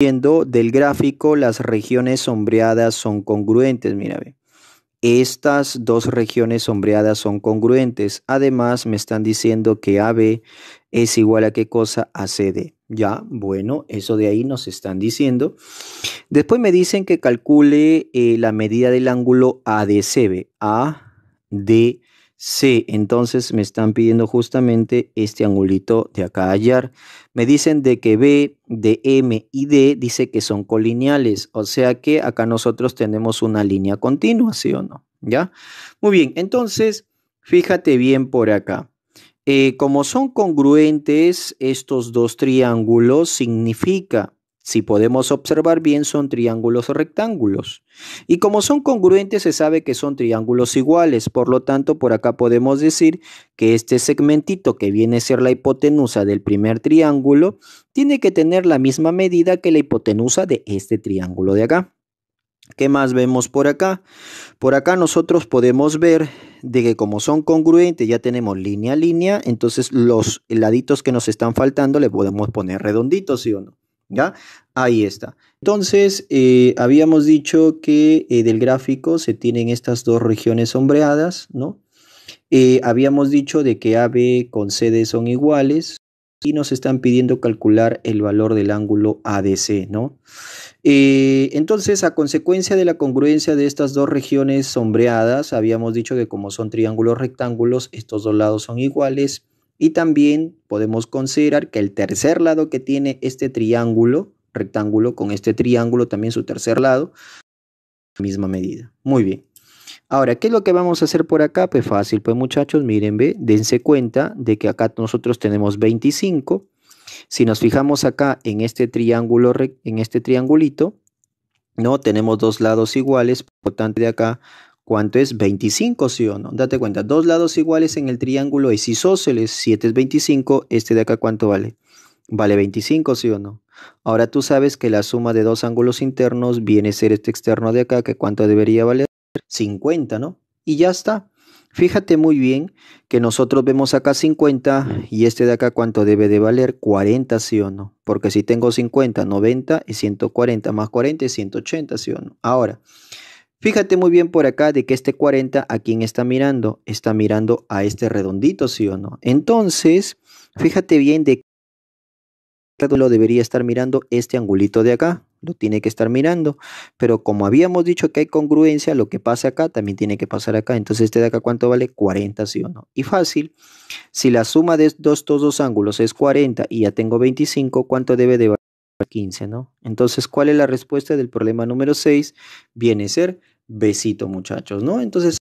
del gráfico, las regiones sombreadas son congruentes, mira, Estas dos regiones sombreadas son congruentes. Además, me están diciendo que AB es igual a qué cosa? A Ya, bueno, eso de ahí nos están diciendo. Después me dicen que calcule eh, la medida del ángulo ADCB. ADCB. Sí, entonces me están pidiendo justamente este angulito de acá hallar. Me dicen de que B, de M y D dice que son colineales, o sea que acá nosotros tenemos una línea continua, ¿sí o no? ¿Ya? Muy bien, entonces fíjate bien por acá. Eh, como son congruentes estos dos triángulos, significa si podemos observar bien, son triángulos rectángulos. Y como son congruentes, se sabe que son triángulos iguales. Por lo tanto, por acá podemos decir que este segmentito, que viene a ser la hipotenusa del primer triángulo, tiene que tener la misma medida que la hipotenusa de este triángulo de acá. ¿Qué más vemos por acá? Por acá nosotros podemos ver de que como son congruentes, ya tenemos línea a línea, entonces los laditos que nos están faltando le podemos poner redonditos, ¿sí o no? ¿Ya? Ahí está. Entonces, eh, habíamos dicho que eh, del gráfico se tienen estas dos regiones sombreadas, ¿no? Eh, habíamos dicho de que AB con CD son iguales y nos están pidiendo calcular el valor del ángulo ADC, ¿no? entonces, a consecuencia de la congruencia de estas dos regiones sombreadas, habíamos dicho que como son triángulos rectángulos, estos dos lados son iguales y también podemos considerar que el tercer lado que tiene este triángulo, rectángulo, con este triángulo también su tercer lado, misma medida. Muy bien. Ahora, ¿qué es lo que vamos a hacer por acá? Pues fácil, pues muchachos, miren, ve, dense cuenta de que acá nosotros tenemos 25. Si nos fijamos acá en este triángulo, en este triangulito, no tenemos dos lados iguales, por tanto de acá ¿Cuánto es? 25, sí o no. Date cuenta, dos lados iguales en el triángulo es isósceles, 7 es 25, este de acá cuánto vale? Vale 25, sí o no. Ahora tú sabes que la suma de dos ángulos internos viene a ser este externo de acá, que cuánto debería valer? 50, ¿no? Y ya está. Fíjate muy bien que nosotros vemos acá 50 y este de acá cuánto debe de valer 40, sí o no. Porque si tengo 50, 90 y 140 más 40 es 180, sí o no. Ahora, Fíjate muy bien por acá de que este 40 a quién está mirando. Está mirando a este redondito, sí o no. Entonces, fíjate bien de qué lo debería estar mirando este angulito de acá. Lo tiene que estar mirando. Pero como habíamos dicho que hay congruencia, lo que pasa acá también tiene que pasar acá. Entonces, este de acá, ¿cuánto vale? 40, sí o no. Y fácil, si la suma de estos dos ángulos es 40 y ya tengo 25, ¿cuánto debe de valer? 15, ¿no? Entonces, ¿cuál es la respuesta del problema número 6? Viene a ser besito, muchachos, ¿no? Entonces,